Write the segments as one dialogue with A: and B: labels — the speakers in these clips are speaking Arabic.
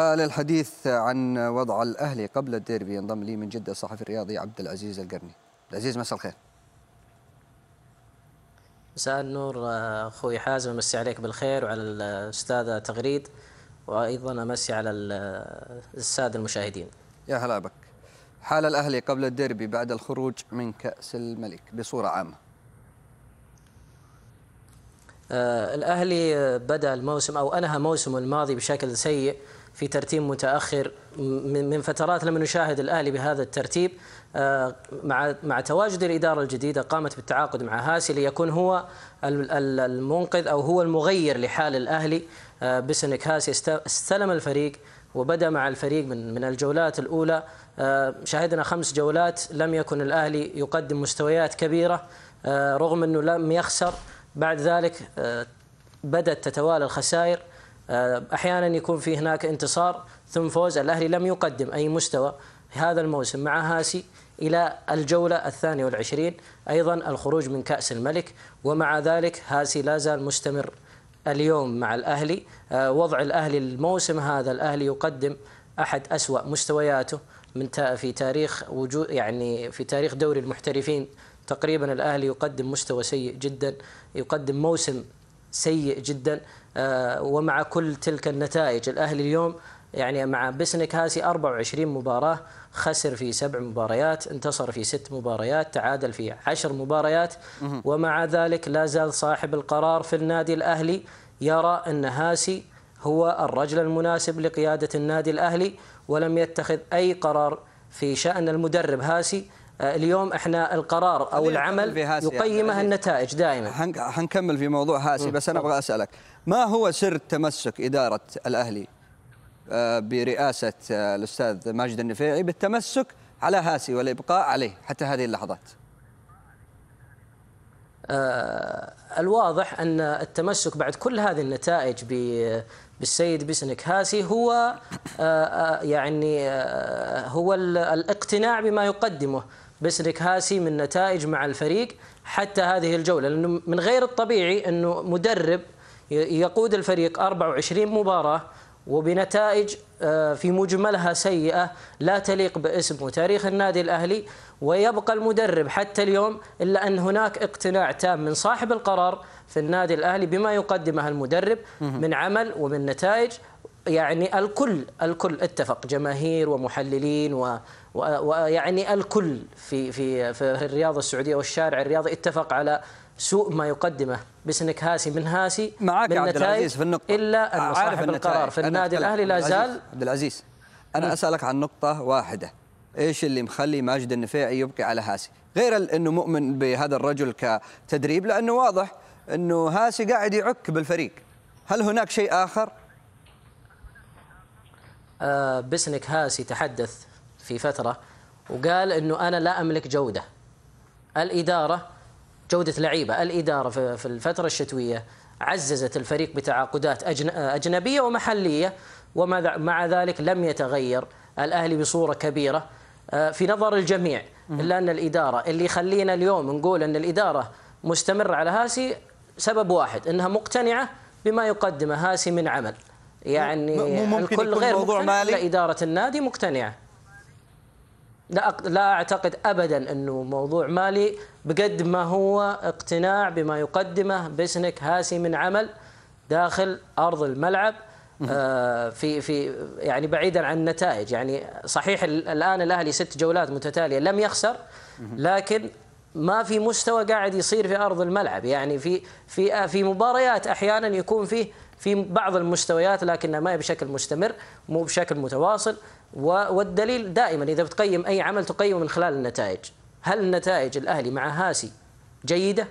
A: للحديث عن وضع الاهلي قبل الديربي ينضم لي من جده الصحفي الرياضي عبد العزيز القرني. عبد العزيز مساء الخير.
B: مساء النور آه، اخوي حازم امسي عليك بالخير وعلى الاستاذه تغريد وايضا امسي على آه، الساده المشاهدين. يا هلا بك. حال الاهلي قبل الديربي بعد الخروج من كاس الملك بصوره عامه. آه الاهلي آه، بدا الموسم او انهى موسمه الماضي بشكل سيء في ترتيب متاخر من فترات لم نشاهد الاهلي بهذا الترتيب آه، مع مع تواجد الاداره الجديده قامت بالتعاقد مع هاسي ليكون هو المنقذ او هو المغير لحال الاهلي آه، بسنك هاسي استلم الفريق وبدا مع الفريق من من الجولات الاولى آه، شاهدنا خمس جولات لم يكن الاهلي يقدم مستويات كبيره رغم انه لم يخسر بعد ذلك بدات تتوالى الخسائر آه، احيانا يكون في هناك انتصار ثم فوز الاهلي لم يقدم اي مستوى هذا الموسم مع هاسي إلى الجولة الثانية والعشرين أيضا الخروج من كأس الملك ومع ذلك هاسي لا زال مستمر اليوم مع الأهلي آه، وضع الأهلي الموسم هذا الأهلي يقدم أحد أسوأ مستوياته من في تاريخ وجود يعني في تاريخ دوري المحترفين تقريبا الأهلي يقدم مستوى سيء جدا يقدم موسم سيء جدا آه، ومع كل تلك النتائج الأهلي اليوم يعني مع بسنك هاسي 24 مباراة خسر في سبع مباريات انتصر في ست مباريات تعادل في عشر مباريات ومع ذلك لا زال صاحب القرار في النادي الأهلي يرى أن هاسي هو الرجل المناسب لقيادة النادي الأهلي ولم يتخذ أي قرار في شأن المدرب هاسي آه، اليوم احنا القرار او العمل يقيمه النتائج دائما حنكمل في موضوع
A: هاسي بس انا ابغى اسالك ما هو سر تمسك اداره الاهلي آه، برئاسه آه، الاستاذ ماجد النفيعي بالتمسك على هاسي والابقاء عليه حتى
B: هذه اللحظات؟ الواضح أن التمسك بعد كل هذه النتائج بالسيد بسنك هاسي هو آه، آه، يعني آه، هو الاقتناع بما يقدمه بسنك هاسي من نتائج مع الفريق حتى هذه الجولة لأنه من غير الطبيعي أنه مدرب يقود الفريق 24 مباراة وبنتائج آه، في مجملها سيئة لا تليق باسم وتاريخ النادي الأهلي ويبقى المدرب حتى اليوم إلا أن هناك اقتناع تام من صاحب القرار في النادي الأهلي بما يقدمه المدرب من عمل ومن نتائج يعني الكل الكل اتفق جماهير ومحللين و ويعني الكل في في في الرياضه السعوديه والشارع الرياضي اتفق على سوء ما يقدمه بسنك هاسي من هاسي معك من عبد العزيز في النقطه الا ان صاحب القرار في النادي الاهلي لا زال عبد
A: العزيز انا اسالك عن نقطه واحده ايش اللي مخلي ماجد النفيعي يبقي على هاسي غير انه مؤمن بهذا الرجل كتدريب لانه واضح انه هاسي قاعد يعك بالفريق هل هناك شيء اخر
B: آه، بسنك هاسي تحدث في فترة وقال أنه أنا لا أملك جودة الإدارة جودة لعيبة الإدارة في الفترة الشتوية عززت الفريق بتعاقدات أجنبية ومحلية ومع ذلك لم يتغير الأهلي بصورة كبيرة آه، في نظر الجميع إلا أن الإدارة اللي يخلينا اليوم نقول أن الإدارة مستمرة على هاسي سبب واحد أنها مقتنعة بما يقدمه هاسي من عمل يعني ممكن الكل يكون غير موضوع مالي إدارة النادي مقتنعة لا لا اعتقد ابدا انه موضوع مالي بقد ما هو اقتناع بما يقدمه بسنك هاسي من عمل داخل ارض الملعب آه، في في يعني بعيدا عن النتائج يعني صحيح الان الاهلي ست جولات متتاليه لم يخسر لكن ما في مستوى قاعد يصير في ارض الملعب يعني في في آه، في مباريات احيانا يكون فيه في بعض المستويات لكن ما هي بشكل مستمر مو بشكل متواصل والدليل دائما اذا بتقيم اي عمل تقيمه من خلال النتائج هل نتائج الاهلي مع هاسي جيده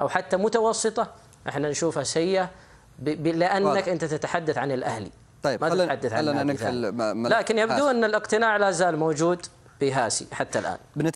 B: او حتى متوسطه احنا نشوفها سيئه لانك انت تتحدث عن الاهلي طيب ما تتحدث عن لكن يبدو ان الاقتناع لا زال موجود بهاسي حتى الان